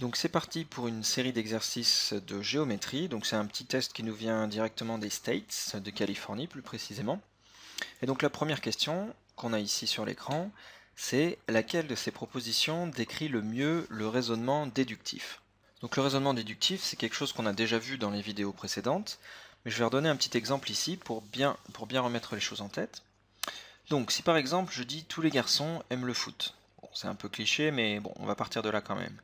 Donc c'est parti pour une série d'exercices de géométrie. Donc c'est un petit test qui nous vient directement des States, de Californie plus précisément. Et donc la première question qu'on a ici sur l'écran, c'est laquelle de ces propositions décrit le mieux le raisonnement déductif Donc le raisonnement déductif, c'est quelque chose qu'on a déjà vu dans les vidéos précédentes, mais je vais redonner un petit exemple ici pour bien, pour bien remettre les choses en tête. Donc si par exemple je dis tous les garçons aiment le foot, c'est un peu cliché, mais bon, on va partir de là quand même.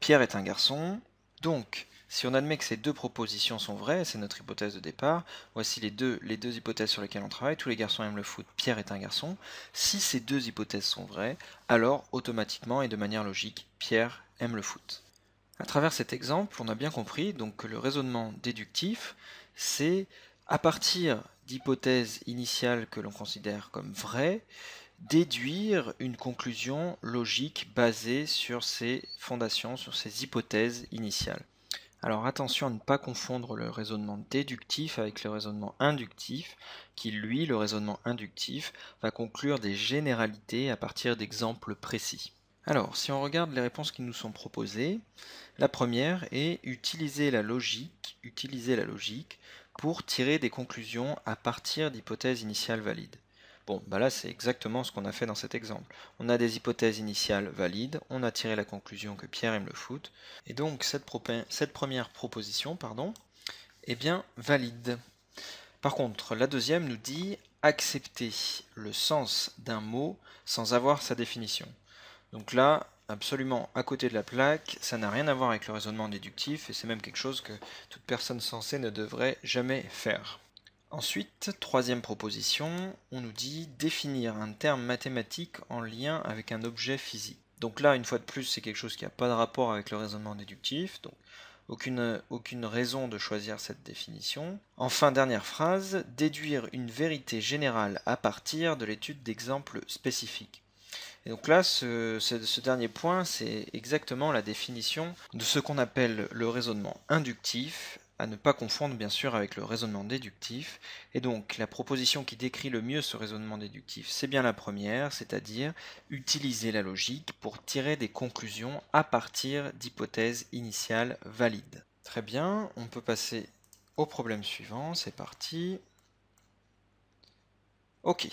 Pierre est un garçon, donc si on admet que ces deux propositions sont vraies, c'est notre hypothèse de départ, voici les deux, les deux hypothèses sur lesquelles on travaille, tous les garçons aiment le foot, Pierre est un garçon, si ces deux hypothèses sont vraies, alors automatiquement et de manière logique, Pierre aime le foot. À travers cet exemple, on a bien compris donc, que le raisonnement déductif, c'est à partir d'hypothèses initiales que l'on considère comme vraies, déduire une conclusion logique basée sur ses fondations, sur ces hypothèses initiales. Alors attention à ne pas confondre le raisonnement déductif avec le raisonnement inductif, qui lui, le raisonnement inductif, va conclure des généralités à partir d'exemples précis. Alors, si on regarde les réponses qui nous sont proposées, la première est utiliser la logique, utiliser la logique pour tirer des conclusions à partir d'hypothèses initiales valides. Bon, bah là c'est exactement ce qu'on a fait dans cet exemple. On a des hypothèses initiales valides, on a tiré la conclusion que Pierre aime le foot, et donc cette, première proposition, pardon, est bien valide. Par contre, la deuxième nous dit accepter le sens d'un mot sans avoir sa définition. Donc là, absolument à côté de la plaque, ça n'a rien à voir avec le raisonnement déductif, et c'est même quelque chose que toute personne sensée ne devrait jamais faire. Ensuite, troisième proposition, on nous dit définir un terme mathématique en lien avec un objet physique. Donc là, une fois de plus, c'est quelque chose qui n'a pas de rapport avec le raisonnement déductif, donc aucune, aucune raison de choisir cette définition. Enfin, dernière phrase, déduire une vérité générale à partir de l'étude d'exemples spécifiques. Et donc là, ce dernier point, c'est exactement la définition de ce qu'on appelle le raisonnement inductif, à ne pas confondre bien sûr avec le raisonnement déductif. Et donc la proposition qui décrit le mieux ce raisonnement déductif, c'est bien la première, c'est-à-dire utiliser la logique pour tirer des conclusions à partir d'hypothèses initiales valides. Très bien, on peut passer au problème suivant, c'est parti. Ok.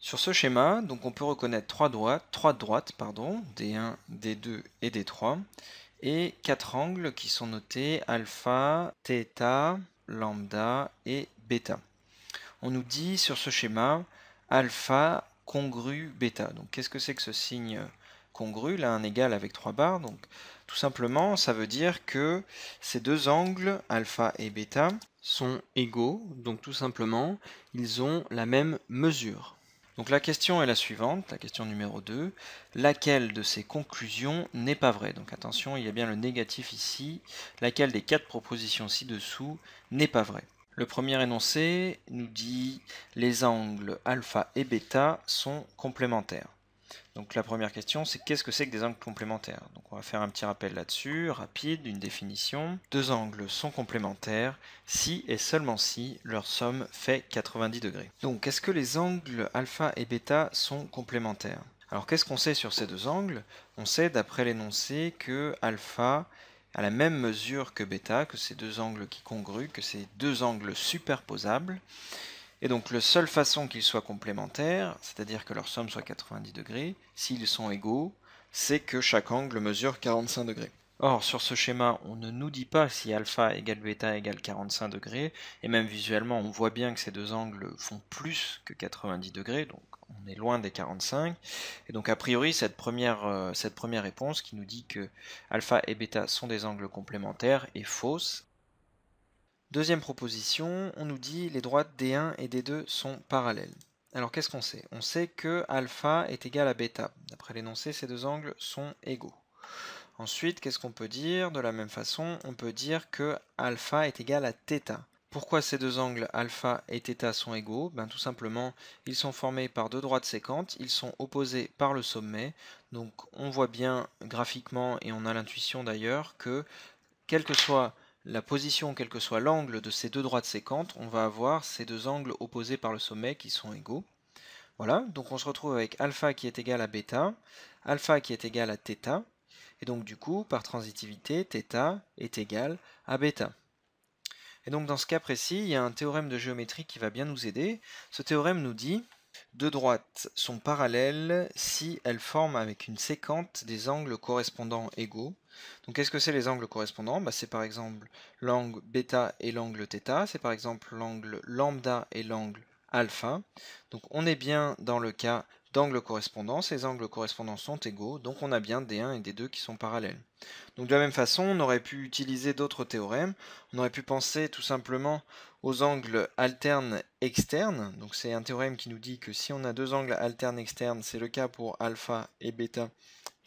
Sur ce schéma, donc on peut reconnaître trois droites, trois droites pardon, D1, D2 et D3 et quatre angles qui sont notés alpha, theta, lambda et bêta. On nous dit sur ce schéma alpha congru bêta. Donc qu'est-ce que c'est que ce signe congru Là un égal avec trois barres. Donc tout simplement ça veut dire que ces deux angles alpha et bêta sont égaux. Donc tout simplement ils ont la même mesure. Donc la question est la suivante, la question numéro 2. Laquelle de ces conclusions n'est pas vraie Donc attention, il y a bien le négatif ici. Laquelle des quatre propositions ci-dessous n'est pas vraie Le premier énoncé nous dit les angles alpha et bêta sont complémentaires. Donc la première question, c'est qu'est-ce que c'est que des angles complémentaires Donc on va faire un petit rappel là-dessus, rapide, une définition. Deux angles sont complémentaires si et seulement si leur somme fait 90 degrés. Donc est-ce que les angles alpha et bêta sont complémentaires Alors qu'est-ce qu'on sait sur ces deux angles On sait d'après l'énoncé que alpha a la même mesure que bêta, que ces deux angles qui congruent, que ces deux angles superposables, et donc, la seule façon qu'ils soient complémentaires, c'est-à-dire que leur somme soit 90 degrés, s'ils sont égaux, c'est que chaque angle mesure 45 degrés. Or, sur ce schéma, on ne nous dit pas si alpha égale bêta égale 45 degrés, et même visuellement, on voit bien que ces deux angles font plus que 90 degrés, donc on est loin des 45. Et donc, a priori, euh, cette première, réponse qui nous dit que alpha et bêta sont des angles complémentaires est fausse, Deuxième proposition, on nous dit les droites D1 et D2 sont parallèles. Alors qu'est-ce qu'on sait On sait que alpha est égal à bêta. D'après l'énoncé, ces deux angles sont égaux. Ensuite, qu'est-ce qu'on peut dire De la même façon, on peut dire que alpha est égal à θ. Pourquoi ces deux angles alpha et θ sont égaux ben, Tout simplement, ils sont formés par deux droites sécantes, ils sont opposés par le sommet. Donc on voit bien graphiquement, et on a l'intuition d'ailleurs, que quel que soit la position, quel que soit l'angle de ces deux droites séquentes, on va avoir ces deux angles opposés par le sommet qui sont égaux. Voilà, donc on se retrouve avec alpha qui est égal à bêta, alpha qui est égal à θ, et donc du coup, par transitivité, θ est égal à bêta. Et donc dans ce cas précis, il y a un théorème de géométrie qui va bien nous aider. Ce théorème nous dit deux droites sont parallèles si elles forment avec une séquente des angles correspondants égaux, donc qu'est-ce que c'est les angles correspondants bah, C'est par exemple l'angle bêta et l'angle θ, c'est par exemple l'angle lambda et l'angle alpha. Donc on est bien dans le cas d'angles correspondants, ces angles correspondants sont égaux, donc on a bien des 1 et des 2 qui sont parallèles. Donc de la même façon, on aurait pu utiliser d'autres théorèmes, on aurait pu penser tout simplement aux angles alternes externes, donc c'est un théorème qui nous dit que si on a deux angles alternes externes, c'est le cas pour alpha et bêta,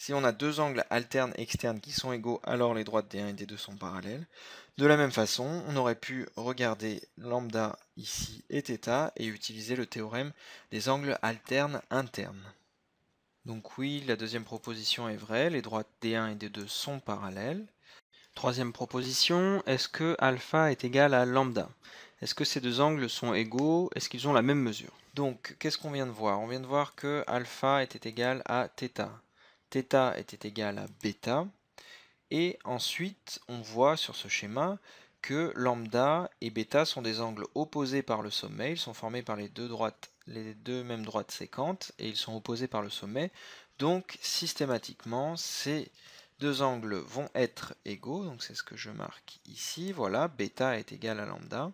si on a deux angles alternes externes qui sont égaux, alors les droites d 1 et d 2 sont parallèles. De la même façon, on aurait pu regarder lambda ici et θ et utiliser le théorème des angles alternes internes. Donc oui, la deuxième proposition est vraie, les droites D1 et D2 sont parallèles. Troisième proposition, est-ce que alpha est égal à lambda Est-ce que ces deux angles sont égaux Est-ce qu'ils ont la même mesure Donc, qu'est-ce qu'on vient de voir On vient de voir que alpha était égal à θ. Theta était égal à bêta. Et ensuite, on voit sur ce schéma que lambda et bêta sont des angles opposés par le sommet, ils sont formés par les deux, droites, les deux mêmes droites séquentes, et ils sont opposés par le sommet. Donc systématiquement, ces deux angles vont être égaux, donc c'est ce que je marque ici, voilà, bêta est égal à lambda.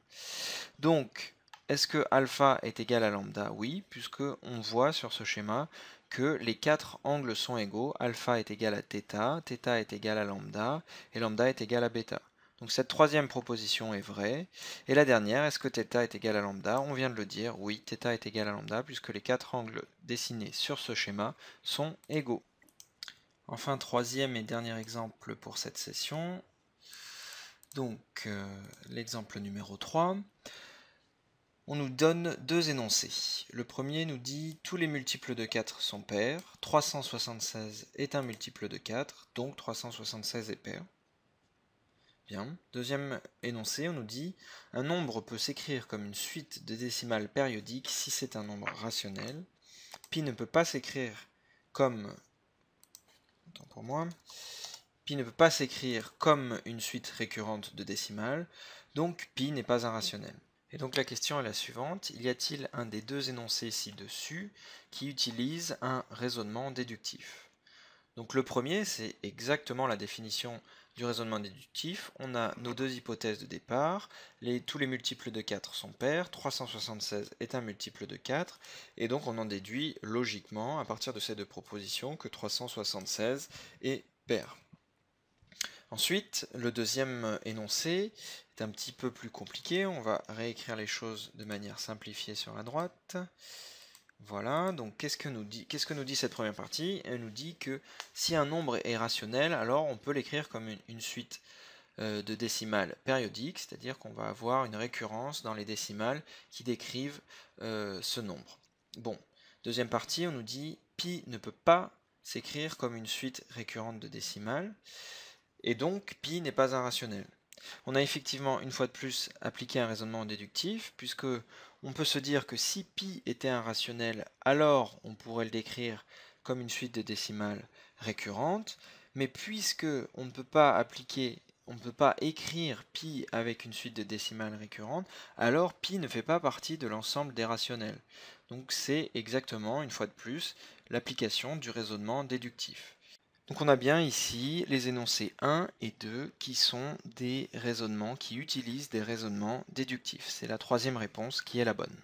Donc est-ce que alpha est égal à lambda Oui, puisque on voit sur ce schéma que les quatre angles sont égaux. Alpha est égal à θ, θ est égal à lambda, et lambda est égal à bêta. Donc cette troisième proposition est vraie. Et la dernière, est-ce que θ est égal à lambda On vient de le dire, oui, θ est égal à lambda, puisque les quatre angles dessinés sur ce schéma sont égaux. Enfin, troisième et dernier exemple pour cette session. Donc, euh, l'exemple numéro 3 on nous donne deux énoncés. Le premier nous dit tous les multiples de 4 sont pairs, 376 est un multiple de 4, donc 376 est pair. Bien. Deuxième énoncé, on nous dit un nombre peut s'écrire comme une suite de décimales périodiques si c'est un nombre rationnel. Pi ne peut pas s'écrire comme Attends pour moi. Pi ne peut pas s'écrire comme une suite récurrente de décimales, donc pi n'est pas un rationnel donc la question est la suivante, y a-t-il un des deux énoncés ci-dessus qui utilise un raisonnement déductif Donc le premier, c'est exactement la définition du raisonnement déductif. On a nos deux hypothèses de départ, tous les multiples de 4 sont pairs, 376 est un multiple de 4, et donc on en déduit logiquement, à partir de ces deux propositions, que 376 est pair. Ensuite, le deuxième énoncé c'est un petit peu plus compliqué. On va réécrire les choses de manière simplifiée sur la droite. Voilà, donc qu'est-ce que, nous dit, cette première partie Elle nous dit que si un nombre est rationnel, alors on peut l'écrire comme une, suite euh, de décimales périodiques, c'est-à-dire qu'on va avoir une récurrence dans les décimales qui décrivent euh, ce nombre. Bon, deuxième partie, on nous dit pi ne peut pas s'écrire comme une suite récurrente de décimales, et donc pi n'est pas un rationnel. On a effectivement, une fois de plus, appliqué un raisonnement déductif, puisque on peut se dire que si pi était un rationnel, alors on pourrait le décrire comme une suite de décimales récurrentes, mais puisque on ne peut pas appliquer, on ne peut pas écrire pi avec une suite de décimales récurrentes, alors pi ne fait pas partie de l'ensemble des rationnels. Donc c'est exactement, une fois de plus, l'application du raisonnement déductif. Donc on a bien ici les énoncés 1 et 2 qui sont des raisonnements, qui utilisent des raisonnements déductifs. C'est la troisième réponse qui est la bonne.